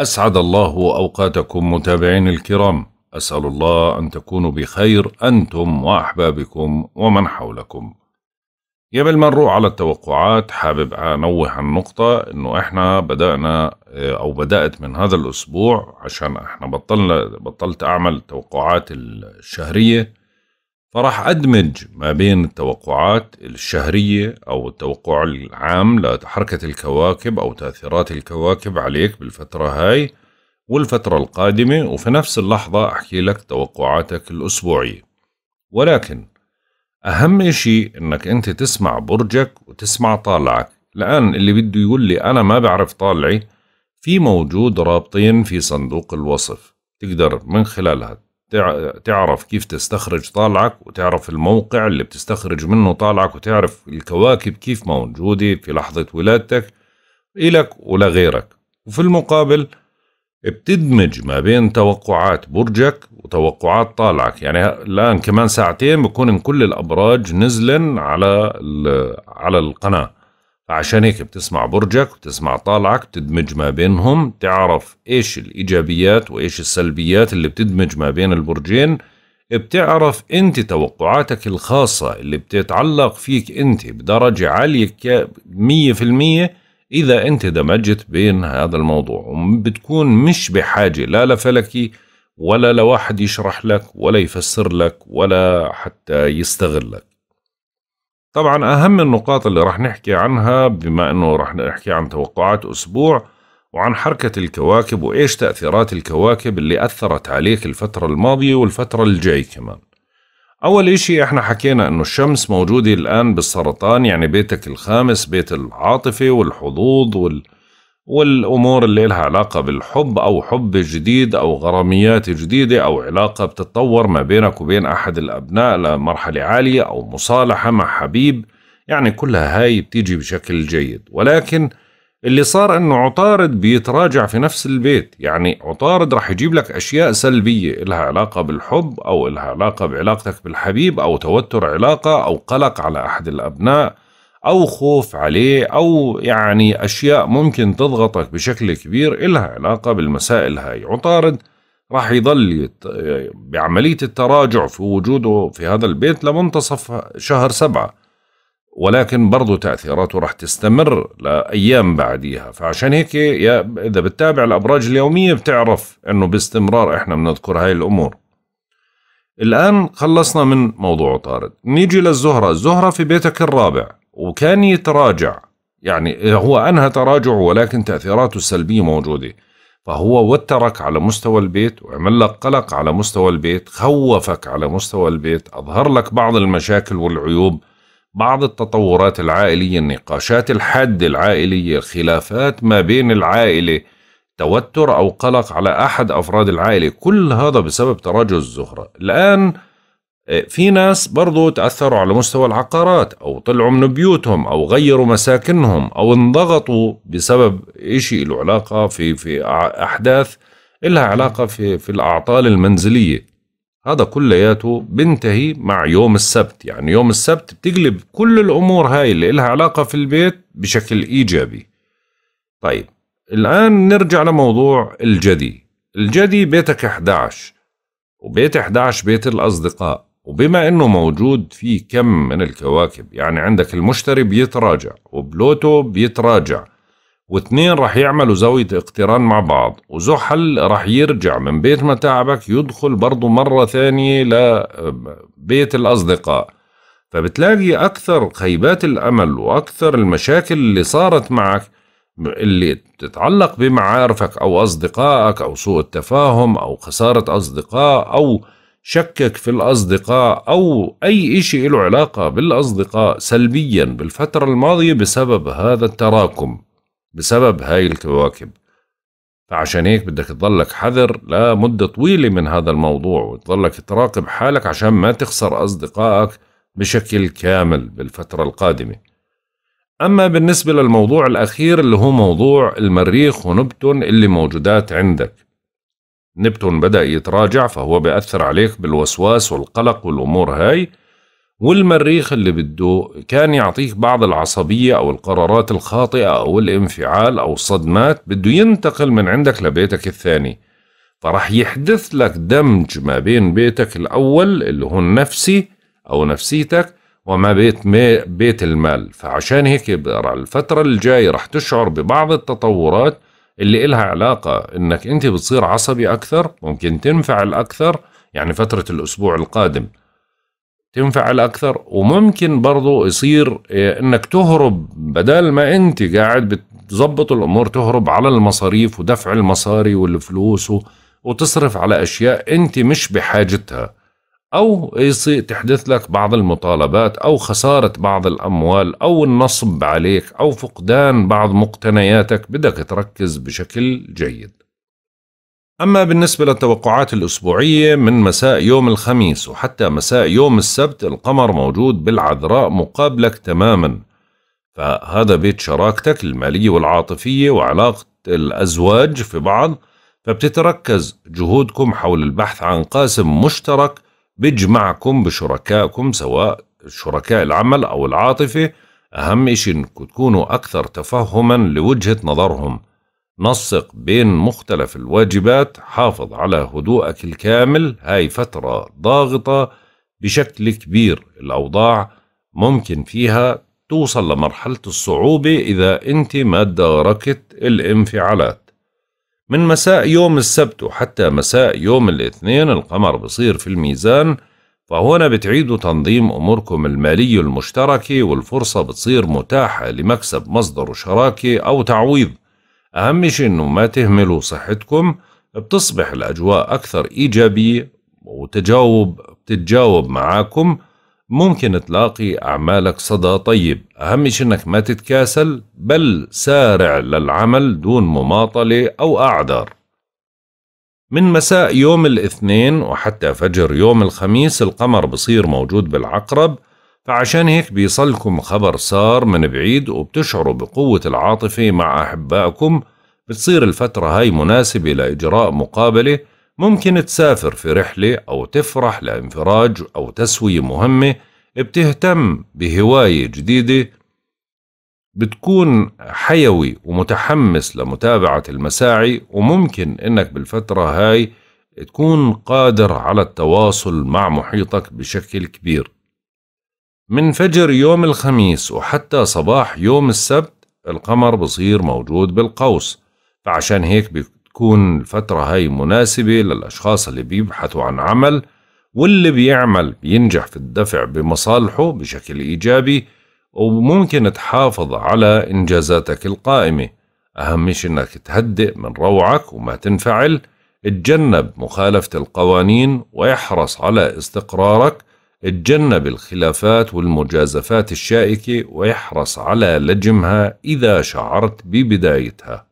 أسعد الله أوقاتكم متابعين الكرام أسأل الله أن تكونوا بخير أنتم وأحبابكم ومن حولكم قبل ما نروح على التوقعات حابب أنوه النقطة أنه إحنا بدأنا أو بدأت من هذا الأسبوع عشان إحنا بطلنا بطلت أعمل توقعات الشهرية فراح أدمج ما بين التوقعات الشهرية أو التوقع العام لحركة الكواكب أو تأثيرات الكواكب عليك بالفترة هاي والفترة القادمة وفي نفس اللحظة أحكي لك توقعاتك الأسبوعية ولكن أهم شيء أنك أنت تسمع برجك وتسمع طالعك الآن اللي بده يقول لي أنا ما بعرف طالعي في موجود رابطين في صندوق الوصف تقدر من خلالها تعرف كيف تستخرج طالعك وتعرف الموقع اللي بتستخرج منه طالعك وتعرف الكواكب كيف موجودة في لحظة ولادتك إلك ولغيرك وفي المقابل بتدمج ما بين توقعات برجك وتوقعات طالعك يعني الآن كمان ساعتين بكون كل الأبراج نزلن على على القناة عشان هيك بتسمع برجك وبتسمع طالعك بتدمج ما بينهم تعرف ايش الايجابيات وايش السلبيات اللي بتدمج ما بين البرجين بتعرف انت توقعاتك الخاصة اللي بتتعلق فيك انت بدرجة عالية مية في المية اذا انت دمجت بين هذا الموضوع وبتكون مش بحاجة لا لفلكي ولا لواحد يشرح لك ولا يفسر لك ولا حتى يستغلك طبعا أهم النقاط اللي رح نحكي عنها بما أنه رح نحكي عن توقعات أسبوع وعن حركة الكواكب وإيش تأثيرات الكواكب اللي أثرت عليك الفترة الماضية والفترة الجاي كمان أول إشي إحنا حكينا إنه الشمس موجودة الآن بالسرطان يعني بيتك الخامس بيت العاطفة والحظوظ وال... والأمور اللي لها علاقة بالحب أو حب جديد أو غراميات جديدة أو علاقة بتتطور ما بينك وبين أحد الأبناء لمرحلة عالية أو مصالحة مع حبيب يعني كلها هاي بتيجي بشكل جيد ولكن اللي صار انه عطارد بيتراجع في نفس البيت يعني عطارد رح يجيب لك اشياء سلبية لها علاقة بالحب او لها علاقة بعلاقتك بالحبيب او توتر علاقة او قلق على احد الابناء أو خوف عليه أو يعني أشياء ممكن تضغطك بشكل كبير إلها علاقة بالمسائل هاي عطارد راح يضل يت... بعملية التراجع في وجوده في هذا البيت لمنتصف شهر سبعة ولكن برضو تأثيراته راح تستمر لأيام بعديها فعشان هيك يا إذا بتتابع الأبراج اليومية بتعرف أنه باستمرار إحنا بنذكر هاي الأمور الآن خلصنا من موضوع طارد نيجي للزهرة الزهرة في بيتك الرابع وكان يتراجع يعني هو أنهى تراجعه ولكن تأثيراته السلبية موجودة فهو وترك على مستوى البيت وعمل لك قلق على مستوى البيت خوفك على مستوى البيت أظهر لك بعض المشاكل والعيوب بعض التطورات العائلية النقاشات الحادة العائلية الخلافات ما بين العائلة توتر أو قلق على أحد أفراد العائلة كل هذا بسبب تراجع الزهرة الآن آه، في ناس برضو تأثروا على مستوى العقارات أو طلعوا من بيوتهم أو غيروا مساكنهم أو انضغطوا بسبب إشي له علاقة في, في أحداث إلها علاقة في, في الأعطال المنزلية هذا كلياته بنتهي مع يوم السبت يعني يوم السبت بتقلب كل الأمور هاي اللي إلها علاقة في البيت بشكل إيجابي طيب الآن نرجع لموضوع الجدي الجدي بيتك 11 وبيت 11 بيت الأصدقاء وبما انه موجود في كم من الكواكب يعني عندك المشتري بيتراجع وبلوتو بيتراجع واثنين رح يعملوا زاوية اقتران مع بعض وزحل رح يرجع من بيت متاعبك يدخل برضو مرة ثانية لبيت الأصدقاء فبتلاقي أكثر خيبات الأمل وأكثر المشاكل اللي صارت معك اللي تتعلق بمعارفك أو أصدقائك أو سوء التفاهم أو خسارة أصدقاء أو شكك في الأصدقاء أو أي إشي له علاقة بالأصدقاء سلبيا بالفترة الماضية بسبب هذا التراكم بسبب هاي الكواكب فعشان هيك بدك تضلك حذر لمدة طويلة من هذا الموضوع وتضلك تراقب حالك عشان ما تخسر أصدقائك بشكل كامل بالفترة القادمة أما بالنسبة للموضوع الأخير اللي هو موضوع المريخ ونبتون اللي موجودات عندك نبتون بدأ يتراجع فهو بيأثر عليك بالوسواس والقلق والأمور هاي والمريخ اللي بده كان يعطيك بعض العصبية أو القرارات الخاطئة أو الانفعال أو الصدمات بده ينتقل من عندك لبيتك الثاني فرح يحدث لك دمج ما بين بيتك الأول اللي هو النفسي أو نفسيتك وما بيت بيت المال فعشان هيك الفترة الجاية رح تشعر ببعض التطورات اللي إلها علاقة إنك أنت بتصير عصبي أكثر ممكن تنفعل أكثر يعني فترة الأسبوع القادم تنفعل أكثر وممكن برضو يصير آه، إنك تهرب بدل ما أنت قاعد بتظبط الأمور تهرب على المصاريف ودفع المصاري والفلوس وتصرف على أشياء أنت مش بحاجتها أو يصير تحدث لك بعض المطالبات أو خسارة بعض الأموال أو النصب عليك أو فقدان بعض مقتنياتك بدك تركز بشكل جيد أما بالنسبة للتوقعات الأسبوعية من مساء يوم الخميس وحتى مساء يوم السبت القمر موجود بالعذراء مقابلك تماما فهذا بيت شراكتك المالية والعاطفية وعلاقة الأزواج في بعض فبتتركز جهودكم حول البحث عن قاسم مشترك بيجمعكم بشركائكم سواء شركاء العمل أو العاطفة أهم إشي إنكم تكونوا أكثر تفهما لوجهة نظرهم نسق بين مختلف الواجبات حافظ على هدوءك الكامل هاي فترة ضاغطة بشكل كبير الأوضاع ممكن فيها توصل لمرحلة الصعوبة إذا أنت ما دركت الانفعالات من مساء يوم السبت وحتى مساء يوم الاثنين القمر بصير في الميزان فهنا بتعيدوا تنظيم أموركم المالي المشترك والفرصة بتصير متاحة لمكسب مصدر شراكة أو تعويض أهم شيء أنه ما تهملوا صحتكم بتصبح الأجواء أكثر إيجابية وتجاوب بتتجاوب معاكم ممكن تلاقي أعمالك صدى طيب أهم شيء أنك ما تتكاسل بل سارع للعمل دون مماطلة أو أعذار من مساء يوم الاثنين وحتى فجر يوم الخميس القمر بصير موجود بالعقرب فعشان هيك بيصلكم خبر صار من بعيد وبتشعروا بقوة العاطفة مع أحبائكم بتصير الفترة هاي مناسبة لإجراء مقابلة ممكن تسافر في رحلة أو تفرح لانفراج أو تسوية مهمة بتهتم بهواية جديدة بتكون حيوي ومتحمس لمتابعة المساعي وممكن إنك بالفترة هاي تكون قادر على التواصل مع محيطك بشكل كبير من فجر يوم الخميس وحتى صباح يوم السبت القمر بصير موجود بالقوس فعشان هيك تكون الفترة هاي مناسبة للأشخاص اللي بيبحثوا عن عمل واللي بيعمل بينجح في الدفع بمصالحه بشكل إيجابي وممكن تحافظ على إنجازاتك القائمة أهم شيء إنك تهدئ من روعك وما تنفعل اتجنب مخالفة القوانين واحرص على استقرارك اتجنب الخلافات والمجازفات الشائكة واحرص على لجمها إذا شعرت ببدايتها